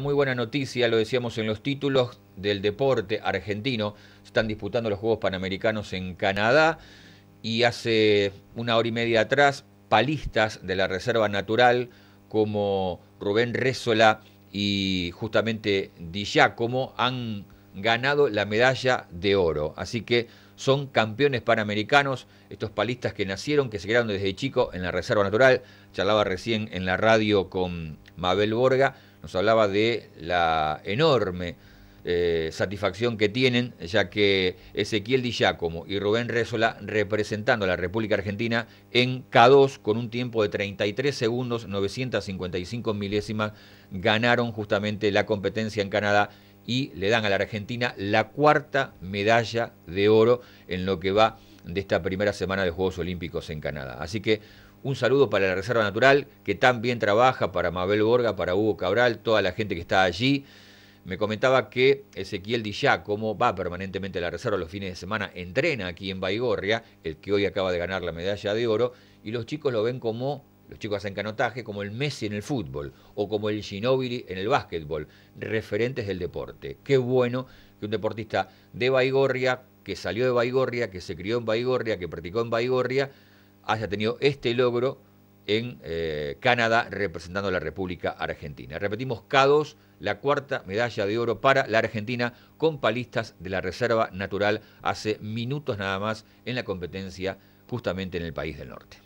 Muy buena noticia, lo decíamos en los títulos del deporte argentino. están disputando los Juegos Panamericanos en Canadá y hace una hora y media atrás, palistas de la Reserva Natural como Rubén résola y justamente Di como han ganado la medalla de oro. Así que son campeones panamericanos, estos palistas que nacieron, que se crearon desde chico en la Reserva Natural. Charlaba recién en la radio con Mabel Borga nos hablaba de la enorme eh, satisfacción que tienen, ya que Ezequiel Di Giacomo y Rubén Resola representando a la República Argentina en K2 con un tiempo de 33 segundos, 955 milésimas, ganaron justamente la competencia en Canadá y le dan a la Argentina la cuarta medalla de oro en lo que va de esta primera semana de Juegos Olímpicos en Canadá. Así que un saludo para la Reserva Natural, que tan bien trabaja, para Mabel Borga, para Hugo Cabral, toda la gente que está allí. Me comentaba que Ezequiel Dillá, como va permanentemente a la reserva los fines de semana, entrena aquí en Baigorria, el que hoy acaba de ganar la medalla de oro, y los chicos lo ven como los chicos hacen canotaje como el Messi en el fútbol o como el Ginóbili en el básquetbol, referentes del deporte. Qué bueno que un deportista de Baigorria, que salió de Baigorria, que se crió en Baigorria, que practicó en Baigorria, haya tenido este logro en eh, Canadá representando a la República Argentina. Repetimos, K2, la cuarta medalla de oro para la Argentina con palistas de la Reserva Natural hace minutos nada más en la competencia justamente en el país del norte.